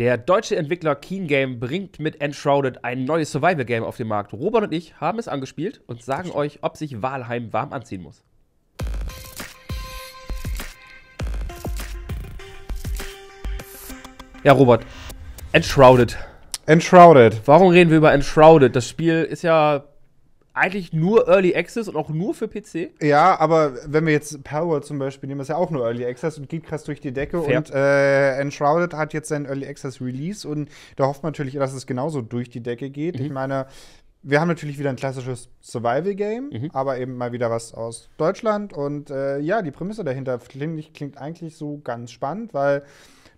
Der deutsche Entwickler Keen Game bringt mit Enshrouded ein neues Survival-Game auf den Markt. Robert und ich haben es angespielt und sagen euch, ob sich Walheim warm anziehen muss. Ja, Robert. Enshrouded. Enshrouded. Warum reden wir über Enshrouded? Das Spiel ist ja eigentlich nur Early Access und auch nur für PC. Ja, aber wenn wir jetzt Power zum Beispiel nehmen, ist ja auch nur Early Access und geht krass durch die Decke. Fair. Und äh, Enshrouded hat jetzt sein Early Access Release und da hofft man natürlich, dass es genauso durch die Decke geht. Mhm. Ich meine, wir haben natürlich wieder ein klassisches Survival-Game, mhm. aber eben mal wieder was aus Deutschland. Und äh, ja, die Prämisse dahinter klingt, klingt eigentlich so ganz spannend, weil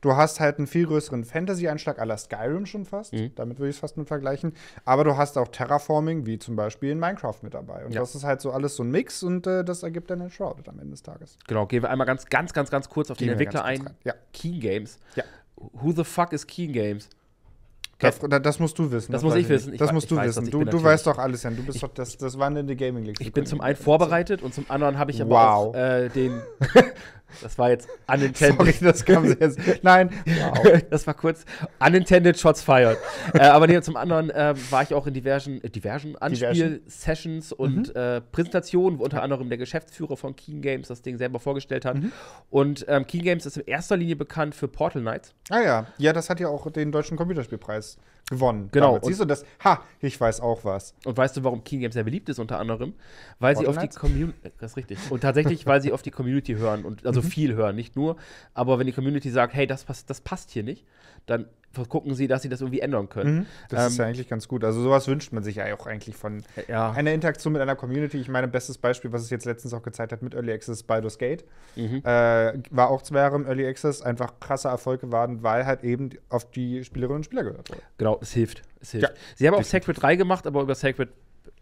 Du hast halt einen viel größeren Fantasy-Einschlag aller Skyrim schon fast. Mhm. Damit würde ich es fast mit vergleichen. Aber du hast auch Terraforming, wie zum Beispiel in Minecraft mit dabei. Und ja. das ist halt so alles so ein Mix und äh, das ergibt dann Enshrouded am Ende des Tages. Genau, gehen wir einmal ganz, ganz, ganz, ganz kurz auf gehen den Entwickler ein. Ja. Keen Games. Ja. Who the fuck is Keen Games? Das, das, musst du wissen. Das, das muss ich wissen. Ich das musst du weiß, wissen. Du, du weißt doch alles, Jan. Du bist doch das, das wandelnde Gaming League. Ich bin zum einen vorbereitet und zum anderen habe ich aber wow. auch äh, den das war jetzt unintended. Sorry, das kam jetzt. Nein, wow. das war kurz. Unintended Shots fired. äh, aber nee, zum anderen äh, war ich auch in diversen, äh, diversen Anspiel-Sessions mhm. und mhm. äh, Präsentationen, wo unter anderem der Geschäftsführer von Keen Games das Ding selber vorgestellt hat. Mhm. Und ähm, Keen Games ist in erster Linie bekannt für Portal Knights. Ah ja, ja, das hat ja auch den Deutschen Computerspielpreis gewonnen. Genau. Siehst du das? Ha, ich weiß auch was. Und weißt du, warum King Games sehr beliebt ist unter anderem? Weil sie auf die Community. Äh, das ist richtig. Und tatsächlich, weil sie auf die Community hören und also mhm. viel hören, nicht nur. Aber wenn die Community sagt, hey, das das passt hier nicht, dann gucken sie, dass sie das irgendwie ändern können. Mhm, das ähm, ist ja ähm, eigentlich ganz gut. Also sowas wünscht man sich ja auch eigentlich von ja. einer Interaktion mit einer Community. Ich meine, bestes Beispiel, was es jetzt letztens auch gezeigt hat mit Early Access Baldur's Gate, mhm. äh, war auch zu im Early Access einfach krasser Erfolg geworden, weil halt eben auf die Spielerinnen und Spieler gehört wurde. Genau, es hilft. Es hilft. Ja, sie haben auch Sacred 3 gemacht, aber über Sacred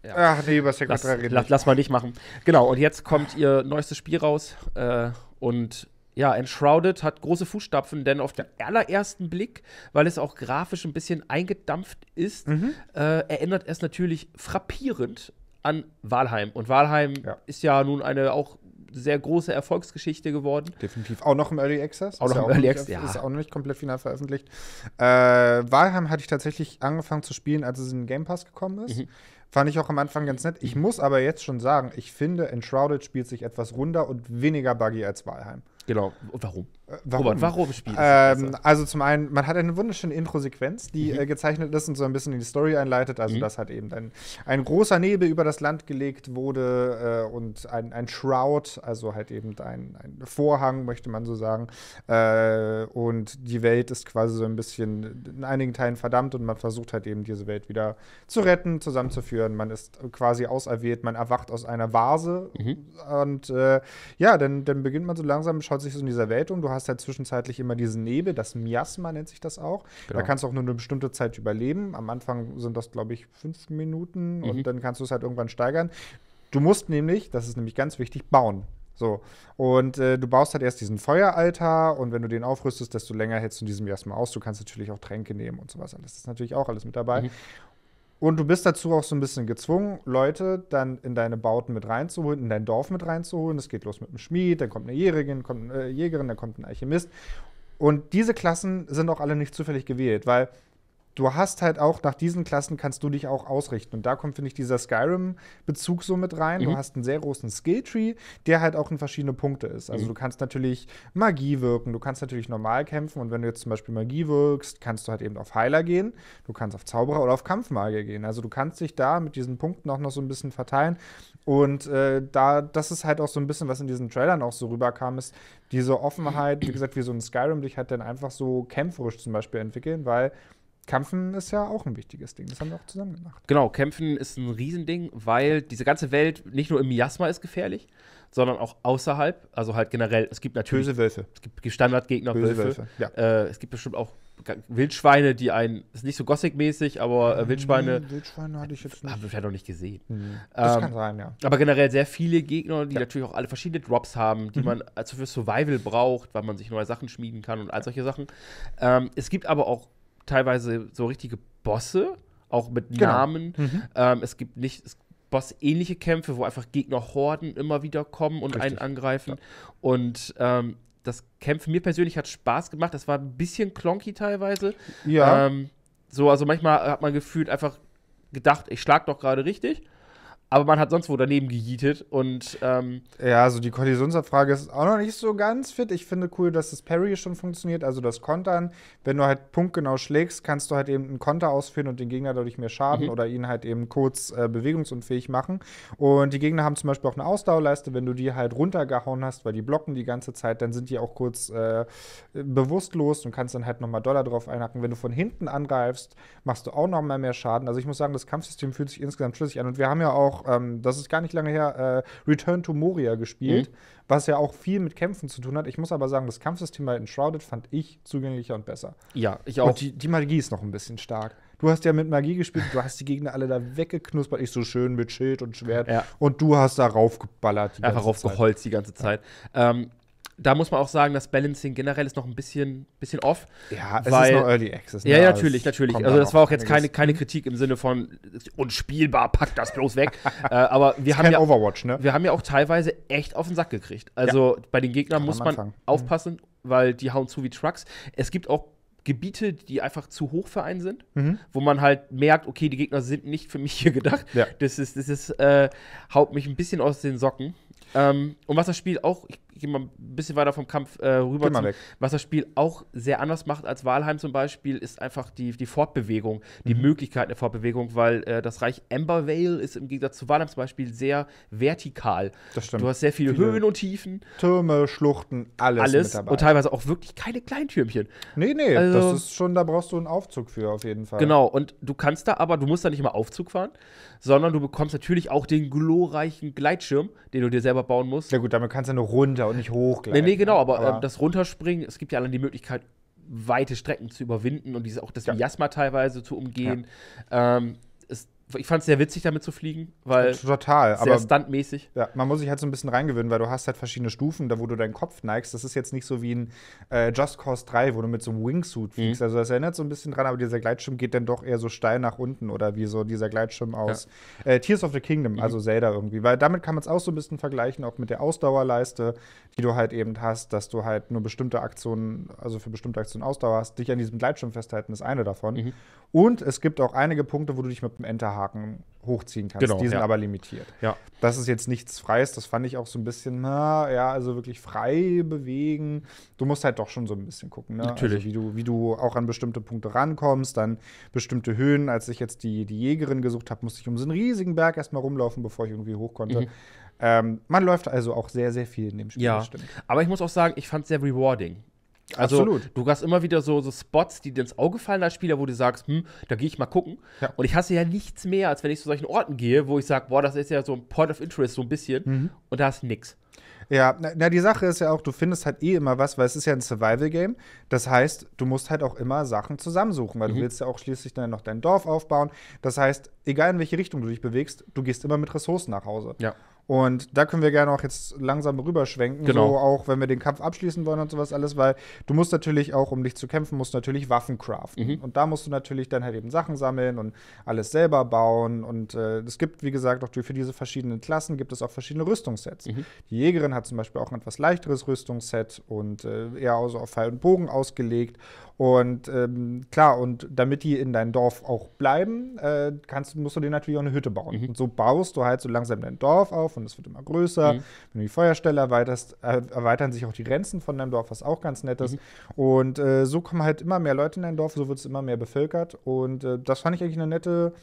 ja. Ach nee, über Sacred lass, 3 reden. Lass, lass mal nicht machen. Genau, und jetzt kommt ihr neuestes Spiel raus äh, und ja, Enshrouded hat große Fußstapfen, denn auf den allerersten Blick, weil es auch grafisch ein bisschen eingedampft ist, mhm. äh, erinnert es natürlich frappierend an Walheim. Und Walheim ja. ist ja nun eine auch sehr große Erfolgsgeschichte geworden. Definitiv. Auch noch im Early Access. Auch noch im Early Access, ja. Ist auch noch nicht komplett final veröffentlicht. Äh, Valheim hatte ich tatsächlich angefangen zu spielen, als es in den Game Pass gekommen ist. Mhm. Fand ich auch am Anfang ganz nett. Ich mhm. muss aber jetzt schon sagen, ich finde, Enshrouded spielt sich etwas runder und weniger buggy als Walheim. Alors, warum? Äh, warum? Robert, warum spielt ähm, Also zum einen, man hat eine wunderschöne Intro-Sequenz, die mhm. äh, gezeichnet ist und so ein bisschen in die Story einleitet. Also mhm. dass halt eben ein, ein großer Nebel über das Land gelegt wurde äh, und ein, ein Shroud, also halt eben ein, ein Vorhang, möchte man so sagen. Äh, und die Welt ist quasi so ein bisschen in einigen Teilen verdammt und man versucht halt eben diese Welt wieder zu retten, zusammenzuführen. Man ist quasi auserwählt, man erwacht aus einer Vase mhm. und äh, ja, dann, dann beginnt man so langsam, schaut sich so in dieser Welt um. Du hast hast halt zwischenzeitlich immer diesen Nebel, das Miasma nennt sich das auch. Genau. Da kannst du auch nur eine bestimmte Zeit überleben. Am Anfang sind das, glaube ich, fünf Minuten mhm. und dann kannst du es halt irgendwann steigern. Du musst nämlich, das ist nämlich ganz wichtig, bauen. So. Und äh, du baust halt erst diesen Feueraltar und wenn du den aufrüstest, desto länger hältst du in diesem erstmal aus. Du kannst natürlich auch Tränke nehmen und sowas Das ist natürlich auch alles mit dabei. Mhm. Und du bist dazu auch so ein bisschen gezwungen, Leute dann in deine Bauten mit reinzuholen, in dein Dorf mit reinzuholen. Es geht los mit einem Schmied, dann kommt eine Jägerin, kommt, äh, Jägerin, dann kommt ein Alchemist. Und diese Klassen sind auch alle nicht zufällig gewählt, weil du hast halt auch, nach diesen Klassen kannst du dich auch ausrichten. Und da kommt, finde ich, dieser Skyrim-Bezug so mit rein. Mhm. Du hast einen sehr großen Skilltree, der halt auch in verschiedene Punkte ist. Also mhm. du kannst natürlich Magie wirken, du kannst natürlich normal kämpfen. Und wenn du jetzt zum Beispiel Magie wirkst, kannst du halt eben auf Heiler gehen, du kannst auf Zauberer oder auf Kampfmagier gehen. Also du kannst dich da mit diesen Punkten auch noch so ein bisschen verteilen. Und äh, da, das ist halt auch so ein bisschen, was in diesen Trailern auch so rüberkam, ist diese Offenheit, wie gesagt, wie so ein Skyrim dich halt dann einfach so kämpferisch zum Beispiel entwickeln, weil Kämpfen ist ja auch ein wichtiges Ding. Das haben wir auch zusammen gemacht. Genau, Kämpfen ist ein Riesending, weil diese ganze Welt nicht nur im Miasma ist gefährlich, sondern auch außerhalb. Also halt generell, es gibt natürlich. Böse Wölfe. Es gibt Standardgegner, Böse Wölfe. Wölfe. Ja. Äh, es gibt bestimmt auch Wildschweine, die einen. Ist nicht so Gothic-mäßig, aber äh, Wildschweine. Nee, hm, Wildschweine hatte ich jetzt nicht. Haben wir vielleicht noch nicht gesehen. Mhm. Das ähm, kann sein, ja. Aber generell sehr viele Gegner, die ja. natürlich auch alle verschiedene Drops haben, die mhm. man also für Survival braucht, weil man sich neue Sachen schmieden kann und all solche Sachen. Ähm, es gibt aber auch teilweise so richtige Bosse, auch mit genau. Namen. Mhm. Ähm, es gibt nicht Boss-ähnliche Kämpfe, wo einfach Gegnerhorden immer wieder kommen und Richtig. einen angreifen. Ja. Und ähm, das Kämpfen mir persönlich hat Spaß gemacht. Das war ein bisschen klonky teilweise. Ja. Ähm, so, also manchmal hat man gefühlt einfach gedacht, ich schlag doch gerade richtig aber man hat sonst wo daneben gejietet und ähm ja, also die Kollisionsabfrage ist auch noch nicht so ganz fit. Ich finde cool, dass das Parry schon funktioniert, also das Kontern. Wenn du halt punktgenau schlägst, kannst du halt eben einen Konter ausführen und den Gegner dadurch mehr schaden mhm. oder ihn halt eben kurz äh, bewegungsunfähig machen. Und die Gegner haben zum Beispiel auch eine Ausdauerleiste. Wenn du die halt runtergehauen hast, weil die blocken die ganze Zeit, dann sind die auch kurz äh, bewusstlos und kannst dann halt nochmal Dollar drauf einhacken. Wenn du von hinten angreifst, machst du auch nochmal mehr Schaden. Also ich muss sagen, das Kampfsystem fühlt sich insgesamt schlüssig an und wir haben ja auch ähm, das ist gar nicht lange her, äh, Return to Moria gespielt, mhm. was ja auch viel mit Kämpfen zu tun hat. Ich muss aber sagen, das Kampfsystem bei Enshrouded fand ich zugänglicher und besser. Ja, ich auch. Und die, die Magie ist noch ein bisschen stark. Du hast ja mit Magie gespielt, du hast die Gegner alle da weggeknuspert. Ich so schön mit Schild und Schwert. Ja. Und du hast da raufgeballert. Die Einfach raufgeholzt die ganze Zeit. Ja. Ähm, da muss man auch sagen, das Balancing generell ist noch ein bisschen, bisschen off. Ja, es weil, ist noch Early Access. Ne? Ja, natürlich, natürlich. Also das war auch jetzt keine, keine mhm. Kritik im Sinne von unspielbar, packt das bloß weg. äh, aber wir haben ja Overwatch, ne? Wir haben ja auch teilweise echt auf den Sack gekriegt. Also ja. bei den Gegnern muss man Anfang. Mhm. aufpassen, mhm. weil die hauen zu wie Trucks. Es gibt auch Gebiete, die einfach zu hoch für einen sind, mhm. wo man halt merkt, okay, die Gegner sind nicht für mich hier gedacht. Ja. Das ist, das ist, äh, haut mich ein bisschen aus den Socken. Ähm, und was das Spiel auch, ich gehen mal ein bisschen weiter vom Kampf äh, rüber. Zum, was das Spiel auch sehr anders macht als Walheim zum Beispiel, ist einfach die, die Fortbewegung, die mhm. Möglichkeit der Fortbewegung, weil äh, das Reich Ambervale ist im Gegensatz zu Walheim zum Beispiel sehr vertikal. Das stimmt. Du hast sehr viele, viele Höhen und Tiefen. Türme, Schluchten, alles. Alles. Und teilweise auch wirklich keine kleinen Türmchen. Nee, nee, also, das ist schon, da brauchst du einen Aufzug für auf jeden Fall. Genau, und du kannst da aber, du musst da nicht immer Aufzug fahren, sondern du bekommst natürlich auch den glorreichen Gleitschirm, den du dir selber bauen musst. Ja gut, damit kannst du eine Runde runter und nicht hoch gleich. Nee, nee genau, aber, aber ähm, das Runterspringen, es gibt ja allein die Möglichkeit, weite Strecken zu überwinden und diese, auch das ja. Miasma teilweise zu umgehen. Ja. Ähm, ich fand es sehr witzig, damit zu fliegen, weil total, sehr aber stuntmäßig. Ja, man muss sich halt so ein bisschen reingewöhnen, weil du hast halt verschiedene Stufen, da wo du deinen Kopf neigst. Das ist jetzt nicht so wie ein äh, Just Cause 3, wo du mit so einem Wingsuit fliegst. Mhm. Also das erinnert so ein bisschen dran, aber dieser Gleitschirm geht dann doch eher so steil nach unten oder wie so dieser Gleitschirm aus ja. äh, Tears of the Kingdom, mhm. also Zelda irgendwie. Weil damit kann man es auch so ein bisschen vergleichen, auch mit der Ausdauerleiste, die du halt eben hast, dass du halt nur bestimmte Aktionen, also für bestimmte Aktionen Ausdauer hast. Dich an diesem Gleitschirm festhalten ist eine davon. Mhm. Und es gibt auch einige Punkte, wo du dich mit dem Enter Haken hochziehen kannst. Genau, die sind ja. aber limitiert. Ja. Das ist jetzt nichts Freies, das fand ich auch so ein bisschen, na, ja, also wirklich frei bewegen. Du musst halt doch schon so ein bisschen gucken, ne? Natürlich. Also wie, du, wie du auch an bestimmte Punkte rankommst, dann bestimmte Höhen. Als ich jetzt die, die Jägerin gesucht habe, musste ich um so einen riesigen Berg erstmal rumlaufen, bevor ich irgendwie hoch konnte. Mhm. Ähm, man läuft also auch sehr, sehr viel in dem Spiel. Ja, aber ich muss auch sagen, ich fand es sehr rewarding. Also Absolut. du hast immer wieder so, so Spots, die dir ins Auge fallen als Spieler, wo du sagst, hm, da gehe ich mal gucken. Ja. Und ich hasse ja nichts mehr, als wenn ich zu solchen Orten gehe, wo ich sage, boah, das ist ja so ein Point of Interest, so ein bisschen. Mhm. Und da ist du nichts. Ja, na, na, die Sache ist ja auch, du findest halt eh immer was, weil es ist ja ein Survival-Game. Das heißt, du musst halt auch immer Sachen zusammensuchen, weil mhm. du willst ja auch schließlich dann noch dein Dorf aufbauen. Das heißt, egal in welche Richtung du dich bewegst, du gehst immer mit Ressourcen nach Hause. Ja. Und da können wir gerne auch jetzt langsam rüberschwenken, genau. so auch wenn wir den Kampf abschließen wollen und sowas alles, weil du musst natürlich auch, um dich zu kämpfen, musst natürlich Waffen craften. Mhm. Und da musst du natürlich dann halt eben Sachen sammeln und alles selber bauen. Und äh, es gibt, wie gesagt, auch für diese verschiedenen Klassen gibt es auch verschiedene Rüstungssets. Mhm. Die Jägerin hat zum Beispiel auch ein etwas leichteres Rüstungsset und äh, eher also auf Pfeil und Bogen ausgelegt. Und ähm, klar, und damit die in deinem Dorf auch bleiben, äh, kannst, musst du dir natürlich auch eine Hütte bauen. Mhm. Und so baust du halt so langsam dein Dorf auf und es wird immer größer. Mhm. Wenn du die Feuerstelle erweiterst, äh, erweitern sich auch die Grenzen von deinem Dorf, was auch ganz nett ist. Mhm. Und äh, so kommen halt immer mehr Leute in dein Dorf, so wird es immer mehr bevölkert. Und äh, das fand ich eigentlich eine nette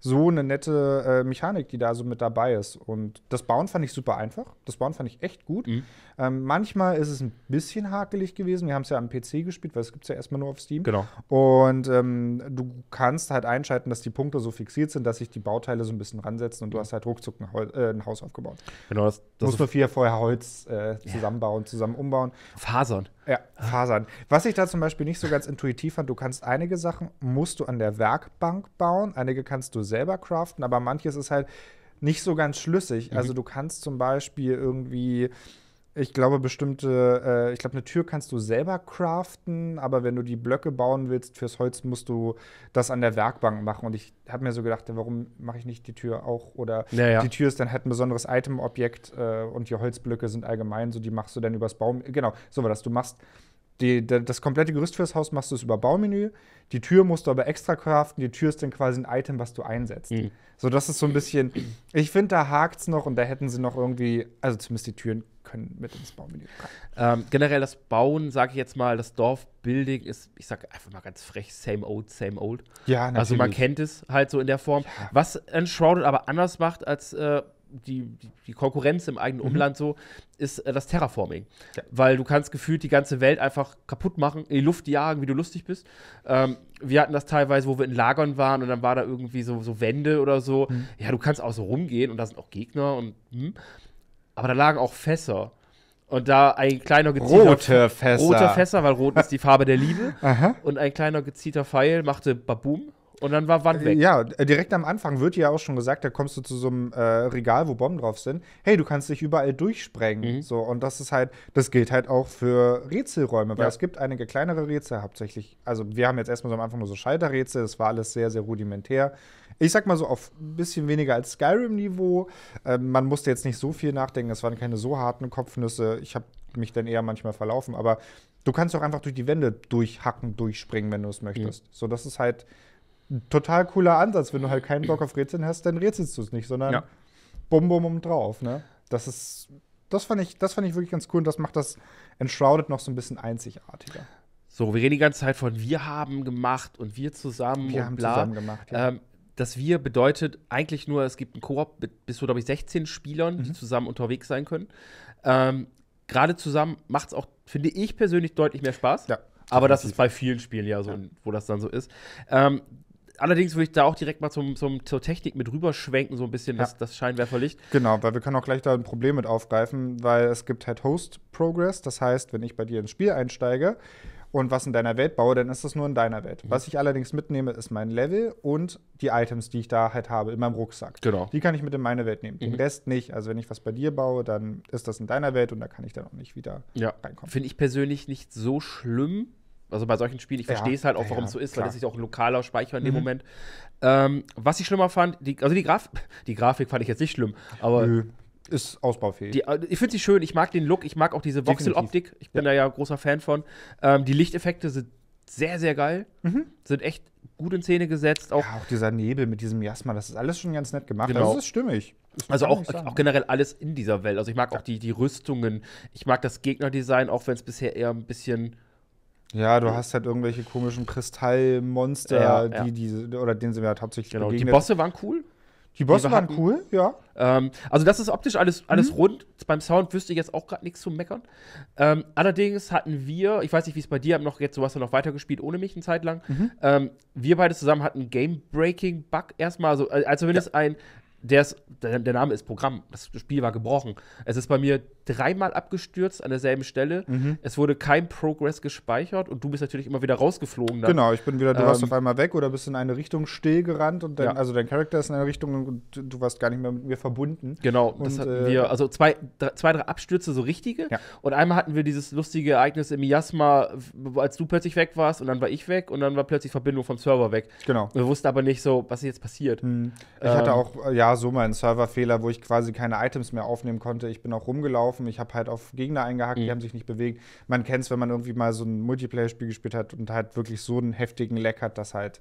so eine nette äh, Mechanik, die da so mit dabei ist. Und das Bauen fand ich super einfach. Das Bauen fand ich echt gut. Mhm. Ähm, manchmal ist es ein bisschen hakelig gewesen. Wir haben es ja am PC gespielt, weil es gibt es ja erstmal nur auf Steam. Genau. Und ähm, du kannst halt einschalten, dass die Punkte so fixiert sind, dass sich die Bauteile so ein bisschen ransetzen und du mhm. hast halt ruckzuck ein, Hol äh, ein Haus aufgebaut. Genau, das, das Muss man vier vorher Holz äh, zusammenbauen, ja. zusammen umbauen. Fasern. Ja, Fasern. Was ich da zum Beispiel nicht so ganz intuitiv fand, du kannst einige Sachen, musst du an der Werkbank bauen, einige kannst du selber craften, aber manches ist halt nicht so ganz schlüssig. Also mhm. Also du kannst zum Beispiel irgendwie ich glaube, bestimmte, äh, ich glaube, eine Tür kannst du selber craften, aber wenn du die Blöcke bauen willst fürs Holz, musst du das an der Werkbank machen. Und ich habe mir so gedacht, warum mache ich nicht die Tür auch? Oder naja. die Tür ist dann halt ein besonderes Itemobjekt äh, und die Holzblöcke sind allgemein so, die machst du dann übers Baum. Genau, so war das. Du machst die, das komplette Gerüst fürs Haus machst du über Baumenü. Die Tür musst du aber extra craften. Die Tür ist dann quasi ein Item, was du einsetzt. Mhm. So, das ist so ein bisschen. Ich finde, da hakt es noch und da hätten sie noch irgendwie. Also zumindest die Türen können mit ins Baumenü. Ähm, generell das Bauen, sage ich jetzt mal, das Dorfbuilding ist, ich sage einfach mal ganz frech, same old, same old. Ja, natürlich. Also man kennt es halt so in der Form. Ja. Was Enshrouded aber anders macht als. Äh, die, die Konkurrenz im eigenen mhm. Umland mhm. so, ist äh, das Terraforming. Ja. Weil du kannst gefühlt die ganze Welt einfach kaputt machen, in die Luft jagen, wie du lustig bist. Ähm, wir hatten das teilweise, wo wir in Lagern waren und dann war da irgendwie so, so Wände oder so. Mhm. Ja, du kannst auch so rumgehen und da sind auch Gegner und hm. aber da lagen auch Fässer. Und da ein kleiner gezielter rote Fässer. rote Fässer, weil rot ist die Farbe der Liebe. und ein kleiner gezielter Pfeil machte Babum und dann war Wand weg. Ja, direkt am Anfang wird ja auch schon gesagt, da kommst du zu so einem äh, Regal, wo Bomben drauf sind. Hey, du kannst dich überall durchsprengen. Mhm. So, und das ist halt, das gilt halt auch für Rätselräume, weil ja. es gibt einige kleinere Rätsel hauptsächlich. Also wir haben jetzt erstmal so am Anfang nur so Schalterrätsel, das war alles sehr, sehr rudimentär. Ich sag mal so auf ein bisschen weniger als Skyrim-Niveau. Äh, man musste jetzt nicht so viel nachdenken, es waren keine so harten Kopfnüsse. Ich habe mich dann eher manchmal verlaufen, aber du kannst auch einfach durch die Wände durchhacken, durchspringen, wenn du es möchtest. Mhm. So, das ist halt total cooler Ansatz. Wenn du halt keinen Bock auf Rätseln hast, dann rätselst du es nicht, sondern ja. bum, bum, bum drauf. Ne? Das ist, das fand, ich, das fand ich wirklich ganz cool und das macht das Enshrouded noch so ein bisschen einzigartiger. So, wir reden die ganze Zeit von wir haben gemacht und wir zusammen wir und haben bla. zusammen gemacht. Ja. Ähm, das Wir bedeutet eigentlich nur, es gibt einen Koop mit bis zu, glaube ich, 16 Spielern, mhm. die zusammen unterwegs sein können. Ähm, Gerade zusammen macht es auch, finde ich persönlich, deutlich mehr Spaß. Ja, aber das ist bei vielen Spielen ja so, ja. wo das dann so ist. Ähm, allerdings würde ich da auch direkt mal zum, zum, zur Technik mit rüberschwenken, so ein bisschen ja. das, das Scheinwerferlicht. Genau, weil wir können auch gleich da ein Problem mit aufgreifen, weil es gibt halt Host Progress. Das heißt, wenn ich bei dir ins Spiel einsteige, und was in deiner Welt baue, dann ist das nur in deiner Welt. Mhm. Was ich allerdings mitnehme, ist mein Level und die Items, die ich da halt habe in meinem Rucksack. Genau. Die kann ich mit in meine Welt nehmen. Mhm. Den Rest nicht. Also wenn ich was bei dir baue, dann ist das in deiner Welt und da kann ich dann auch nicht wieder ja. reinkommen. Finde ich persönlich nicht so schlimm. Also bei solchen Spielen, ich verstehe es halt auch, warum es ja, so ist, klar. weil das ist auch ein lokaler Speicher in dem mhm. Moment. Ähm, was ich schlimmer fand, die, also die, Graf die Grafik fand ich jetzt nicht schlimm, aber. Nö, ist ausbaufähig. Die, äh, ich finde sie schön, ich mag den Look, ich mag auch diese Voxel-Optik, ich bin ja. da ja großer Fan von. Ähm, die Lichteffekte sind sehr, sehr geil, mhm. sind echt gut in Szene gesetzt. Auch, ja, auch dieser Nebel mit diesem Jasma, das ist alles schon ganz nett gemacht. Genau. Das also ist stimmig. Das also auch, auch, generell alles in dieser Welt. Also ich mag ja. auch die, die Rüstungen, ich mag das Gegnerdesign, auch wenn es bisher eher ein bisschen ja, du hast halt irgendwelche komischen Kristallmonster, ja, ja. die diese, oder den sind wir halt hauptsächlich genau. Begegnet. Die Bosse waren cool. Die Bosse die waren cool, ja. Ähm, also das ist optisch alles, alles mhm. rund. Beim Sound wüsste ich jetzt auch gerade nichts zu meckern. Ähm, allerdings hatten wir, ich weiß nicht, wie es bei dir, haben noch jetzt, du hast ja noch weitergespielt ohne mich eine Zeit lang. Mhm. Ähm, wir beide zusammen hatten Game-Breaking-Bug erstmal, also, äh, also zumindest ja. ein, der, ist, der, der, Name ist Programm, das Spiel war gebrochen. Es ist bei mir dreimal abgestürzt an derselben Stelle. Mhm. Es wurde kein Progress gespeichert und du bist natürlich immer wieder rausgeflogen. Dann. Genau, ich bin wieder, du ähm, warst auf einmal weg oder bist in eine Richtung stillgerannt und dein, ja. also dein Charakter ist in eine Richtung und du warst gar nicht mehr mit mir verbunden. Genau, und, das hatten äh, wir, also zwei, drei, zwei, drei Abstürze, so richtige. Ja. Und einmal hatten wir dieses lustige Ereignis im Miasma, als du plötzlich weg warst und dann war ich weg und dann war plötzlich Verbindung vom Server weg. Genau. Wir wussten aber nicht so, was jetzt passiert. Mhm. Ich ähm, hatte auch, äh, ja, so mal einen Serverfehler, wo ich quasi keine Items mehr aufnehmen konnte. Ich bin auch rumgelaufen gelaufen, ich habe halt auf Gegner eingehackt, mhm. die haben sich nicht bewegt. Man kennt es, wenn man irgendwie mal so ein Multiplayer-Spiel gespielt hat und halt wirklich so einen heftigen Leck hat, dass halt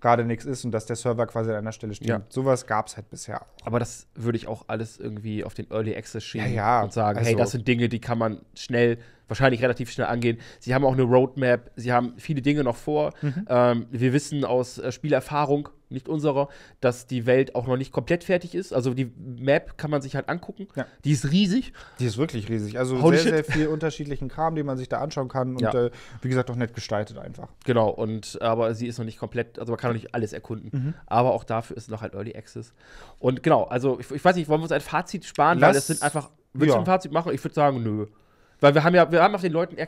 gerade nichts ist und dass der Server quasi an einer Stelle steht. Ja. Sowas gab es halt bisher. Auch. Aber das würde ich auch alles irgendwie auf den Early Access schieben ja, ja. und sagen, also hey, das sind Dinge, die kann man schnell, wahrscheinlich relativ schnell angehen. Sie haben auch eine Roadmap, sie haben viele Dinge noch vor. Mhm. Ähm, wir wissen aus äh, Spielerfahrung, nicht unserer, dass die Welt auch noch nicht komplett fertig ist. Also die Map kann man sich halt angucken. Ja. Die ist riesig. Die ist wirklich riesig. Also Holy sehr, shit. sehr viel unterschiedlichen Kram, den man sich da anschauen kann und ja. äh, wie gesagt auch nett gestaltet einfach. Genau, und aber sie ist noch nicht komplett, also man kann noch nicht alles erkunden. Mhm. Aber auch dafür ist noch halt Early Access. Und genau, also ich, ich weiß nicht, wollen wir uns ein Fazit sparen, Lass, weil das sind einfach. Willst ja. du ein Fazit machen? Ich würde sagen, nö. Weil wir haben ja, wir haben auf den Leuten äh,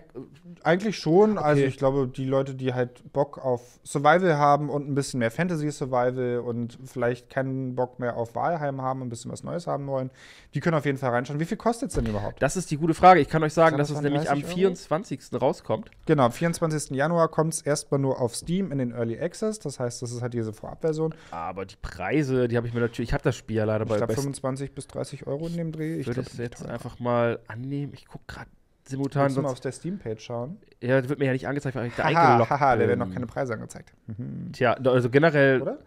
eigentlich schon. Okay. Also ich glaube, die Leute, die halt Bock auf Survival haben und ein bisschen mehr Fantasy Survival und vielleicht keinen Bock mehr auf Wahlheim haben, und ein bisschen was Neues haben wollen, die können auf jeden Fall reinschauen. Wie viel kostet es denn überhaupt? Das ist die gute Frage. Ich kann euch sagen, dass es nämlich am 24. Euro? rauskommt. Genau, am 24. Januar kommt es erstmal nur auf Steam in den Early Access. Das heißt, das ist halt diese Vorabversion. Aber die Preise, die habe ich mir natürlich. Ich habe das Spiel ja leider ich bei. Ich glaube 25 bis 30 Euro in dem Dreh. Ich würde das jetzt einfach mal annehmen. Ich gucke gerade simultan. Kannst du mal auf der Steam-Page schauen? Ja, das wird mir ja nicht angezeigt, weil ich da eingeloggt bin. Haha, da werden noch keine Preise angezeigt. Mhm. Tja, also generell. Oder?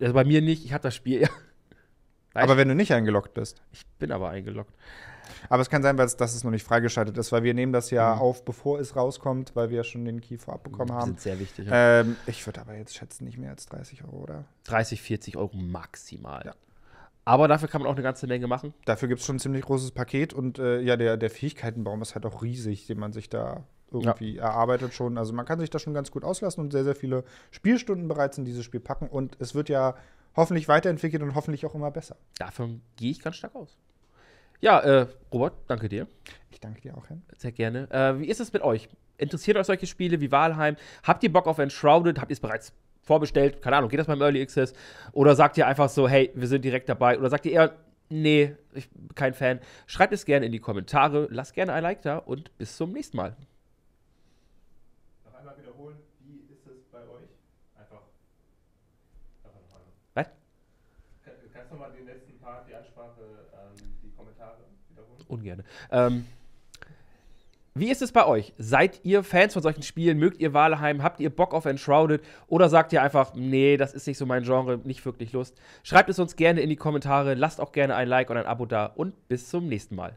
Also bei mir nicht, ich habe das Spiel. Ja. aber wenn du nicht eingeloggt bist. Ich bin aber eingeloggt. Aber es kann sein, dass es noch nicht freigeschaltet ist, weil wir nehmen das ja mhm. auf, bevor es rauskommt, weil wir ja schon den Key vorab bekommen haben. Das ist sehr wichtig. Ja. Ähm, ich würde aber jetzt schätzen, nicht mehr als 30 Euro, oder? 30, 40 Euro maximal. Ja. Aber dafür kann man auch eine ganze Menge machen. Dafür gibt es schon ein ziemlich großes Paket und äh, ja, der, der Fähigkeitenbaum ist halt auch riesig, den man sich da irgendwie ja. erarbeitet schon. Also man kann sich da schon ganz gut auslassen und sehr, sehr viele Spielstunden bereits in dieses Spiel packen. Und es wird ja hoffentlich weiterentwickelt und hoffentlich auch immer besser. Davon gehe ich ganz stark aus. Ja, äh, Robert, danke dir. Ich danke dir auch, Herr. Sehr gerne. Äh, wie ist es mit euch? Interessiert euch solche Spiele wie Walheim? Habt ihr Bock auf Enshrouded? Habt ihr es bereits vorbestellt, keine Ahnung, geht das beim Early Access? Oder sagt ihr einfach so, hey, wir sind direkt dabei? Oder sagt ihr eher, nee, ich bin kein Fan? Schreibt es gerne in die Kommentare, lasst gerne ein Like da und bis zum nächsten Mal. Noch einmal wiederholen, wie ist es bei euch? Einfach. Was? Kannst du mal den letzten Part, die Ansprache, ähm, die Kommentare wiederholen? Ungerne. Ähm. Wie ist es bei euch? Seid ihr Fans von solchen Spielen? Mögt ihr Walheim? Habt ihr Bock auf Enshrouded? Oder sagt ihr einfach, nee, das ist nicht so mein Genre, nicht wirklich Lust? Schreibt es uns gerne in die Kommentare, lasst auch gerne ein Like und ein Abo da und bis zum nächsten Mal.